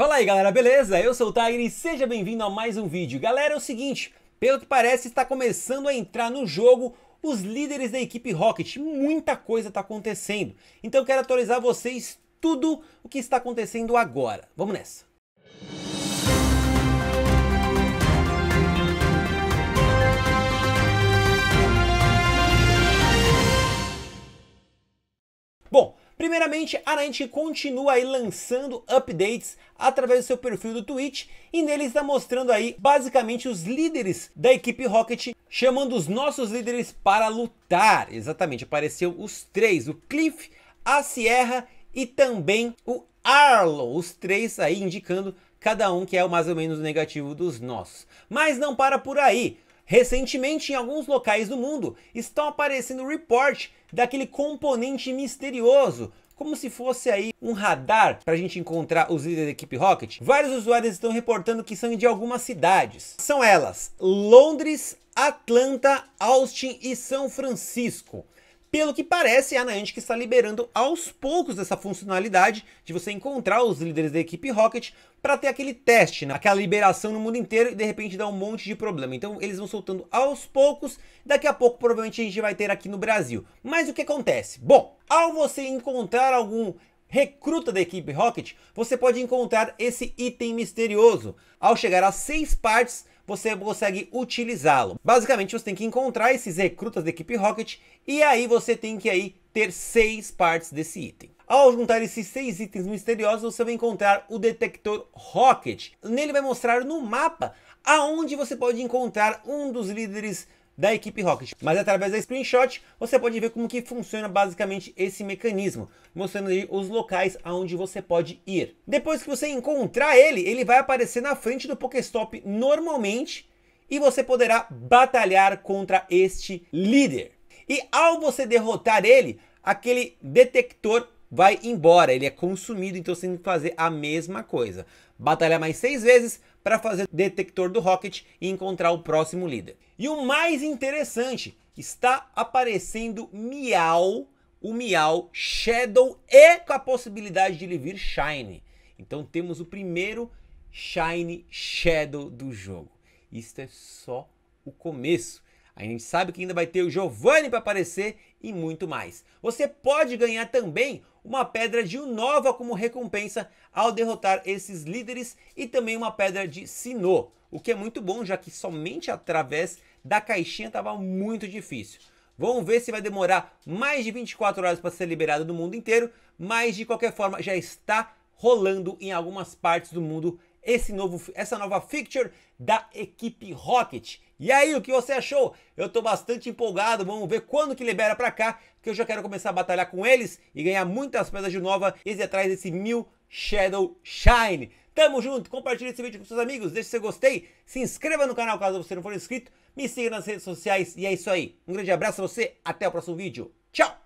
Fala aí galera, beleza? Eu sou o Tiger e seja bem-vindo a mais um vídeo. Galera, é o seguinte, pelo que parece está começando a entrar no jogo os líderes da equipe Rocket, muita coisa está acontecendo. Então quero atualizar vocês tudo o que está acontecendo agora. Vamos nessa! Primeiramente, a Niantic continua aí lançando updates através do seu perfil do Twitch e nele está mostrando aí basicamente os líderes da equipe Rocket, chamando os nossos líderes para lutar. Exatamente, apareceu os três, o Cliff, a Sierra e também o Arlo. os três aí indicando cada um que é o mais ou menos negativo dos nossos. Mas não para por aí. Recentemente, em alguns locais do mundo, estão aparecendo report daquele componente misterioso, como se fosse aí um radar para a gente encontrar os líderes da equipe Rocket. Vários usuários estão reportando que são de algumas cidades. São elas Londres, Atlanta, Austin e São Francisco. Pelo que parece, a Niantic está liberando aos poucos essa funcionalidade de você encontrar os líderes da equipe Rocket para ter aquele teste, né? aquela liberação no mundo inteiro e de repente dar um monte de problema. Então eles vão soltando aos poucos, daqui a pouco provavelmente a gente vai ter aqui no Brasil. Mas o que acontece? Bom, ao você encontrar algum recruta da equipe Rocket, você pode encontrar esse item misterioso. Ao chegar a seis partes, você consegue utilizá-lo. Basicamente, você tem que encontrar esses recrutas da equipe Rocket e aí você tem que aí ter seis partes desse item. Ao juntar esses seis itens misteriosos, você vai encontrar o detector Rocket. Nele vai mostrar no mapa aonde você pode encontrar um dos líderes da equipe Rocket. Mas através da screenshot, você pode ver como que funciona basicamente esse mecanismo, mostrando os locais aonde você pode ir. Depois que você encontrar ele, ele vai aparecer na frente do Pokéstop normalmente e você poderá batalhar contra este líder. E ao você derrotar ele, aquele detector vai embora, ele é consumido, então você tem que fazer a mesma coisa. Batalhar mais seis vezes para fazer detector do Rocket e encontrar o próximo líder. E o mais interessante, está aparecendo Miau, o Miau Shadow e com a possibilidade de ele vir Shine. Então temos o primeiro Shine Shadow do jogo. Isto é só o começo. A gente sabe que ainda vai ter o Giovanni para aparecer e muito mais. Você pode ganhar também uma pedra de Unova como recompensa ao derrotar esses líderes e também uma pedra de Sinnoh, o que é muito bom, já que somente através da caixinha estava muito difícil. Vamos ver se vai demorar mais de 24 horas para ser liberado no mundo inteiro, mas de qualquer forma já está rolando em algumas partes do mundo esse novo, essa nova feature da equipe Rocket. E aí, o que você achou? Eu tô bastante empolgado, vamos ver quando que libera pra cá, que eu já quero começar a batalhar com eles e ganhar muitas pedras de nova e ir atrás desse mil Shadow Shine. Tamo junto, compartilhe esse vídeo com seus amigos, deixe seu gostei, se inscreva no canal caso você não for inscrito, me siga nas redes sociais e é isso aí. Um grande abraço a você, até o próximo vídeo. Tchau!